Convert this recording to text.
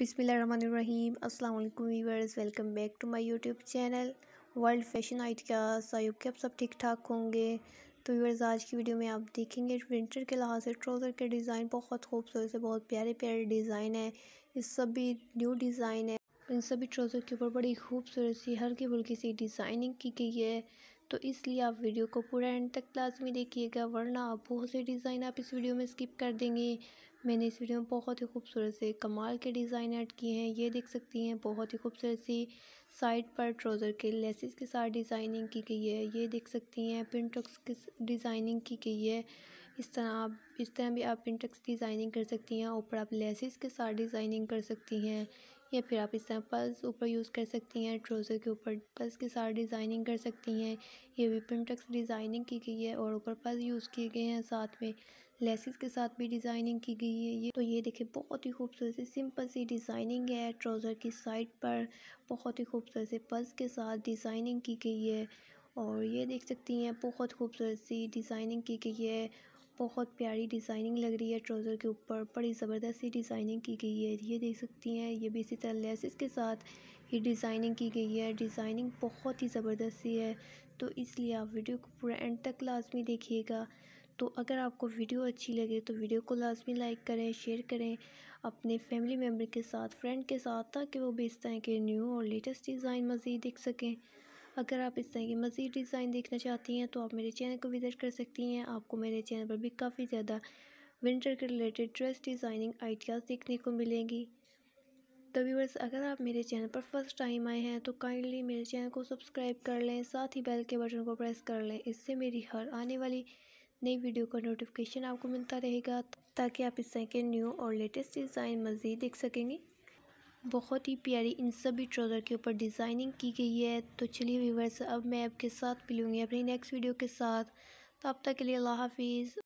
बिसमीम अस्सलाम वालेकुम welcome back to my YouTube channel world fashion ideas आई के आप सब ठीक ठाक होंगे तो वीवर्स आज की वीडियो में आप देखेंगे विंटर के लिहाज से ट्राउज़र के डिज़ाइन बहुत खूबसूरत है बहुत प्यारे प्यारे डिज़ाइन है इस सब भी न्यू डिज़ाइन है इन सभी ट्राउज़र के ऊपर बड़ी खूबसूरत सी हल्की बुल्की सी डिज़ाइनिंग की गई है तो इसलिए आप वीडियो को पूरा एंड तक क्लास में देखिएगा वरना आप बहुत से डिज़ाइन आप इस वीडियो में स्किप कर देंगे मैंने इस वीडियो में बहुत ही खूबसूरत से कमाल के डिज़ाइन ऐड किए हैं ये देख सकती हैं बहुत ही खूबसूरत सी साइड पर ट्राउज़र के लेसिस के साथ डिज़ाइनिंग की गई है ये देख सकती हैं पिंटक्स की डिज़ाइनिंग की गई है इस तरह आप इस तरह भी आप पिंटक्स डिज़ाइनिंग कर सकती हैं ऊपर आप लेसिस के साथ डिज़ाइनिंग कर सकती हैं या फिर आप इस तरह पल्स ऊपर यूज़ कर सकती हैं ट्रोज़र के ऊपर पल्स के साथ डिज़ाइनिंग कर सकती हैं ये भी पिंटक्स डिज़ाइनिंग की गई है और ऊपर पल्स यूज़ किए गए हैं साथ में लेसिस के साथ भी डिज़ाइनिंग की गई है ये तो ये देखिए बहुत ही खूबसूरत सी सिंपल सी डिज़ाइनिंग है ट्रोज़र की साइड पर बहुत ही खूबसूरत से पल्स के साथ डिज़ाइनिंग की गई है और ये देख सकती हैं बहुत खूबसूरत सी डिज़ाइनिंग की गई है बहुत प्यारी डिज़ाइनिंग लग रही है ट्राउज़र के ऊपर बड़ी ज़बरदस्त सी डिज़ाइनिंग की गई है ये देख सकती हैं ये भी इसी तरह लेसिस के साथ ये डिज़ाइनिंग की गई है डिज़ाइनिंग बहुत ही ज़बरदस्त सी है तो इसलिए आप वीडियो को पूरा एंड तक लाजमी देखिएगा तो अगर आपको वीडियो अच्छी लगे तो वीडियो को लाजमी लाइक करें शेयर करें अपने फैमिली मेम्बर के साथ फ्रेंड के साथ ताकि वो भी इस तरह के न्यू और लेटेस्ट डिज़ाइन मज़ीद देख सकें अगर आप इस तरह की मज़ीद डिज़ाइन देखना चाहती हैं तो आप मेरे चैनल को विज़िट कर सकती हैं आपको मेरे चैनल पर भी काफ़ी ज़्यादा विंटर के रिलेटेड ड्रेस डिज़ाइनिंग आइडियाज़ देखने को मिलेंगी तो व्यूवर्स अगर आप मेरे चैनल पर फर्स्ट टाइम आए हैं तो काइंडली मेरे चैनल को सब्सक्राइब कर लें साथ ही बेल के बटन को प्रेस कर लें इससे मेरी हर आने वाली नई वीडियो का नोटिफिकेशन आपको मिलता रहेगा ताकि आप इस तरह के न्यू और लेटेस्ट डिज़ाइन मज़ीद देख सकेंगी बहुत ही प्यारी इन सभी ट्राउज़र के ऊपर डिज़ाइनिंग की गई है तो चलिए व्यूवर्स अब मैं आपके साथ मिलूँगी अपनी नेक्स्ट वीडियो के साथ तो अब तक के लिए अल्लाह हाफिज़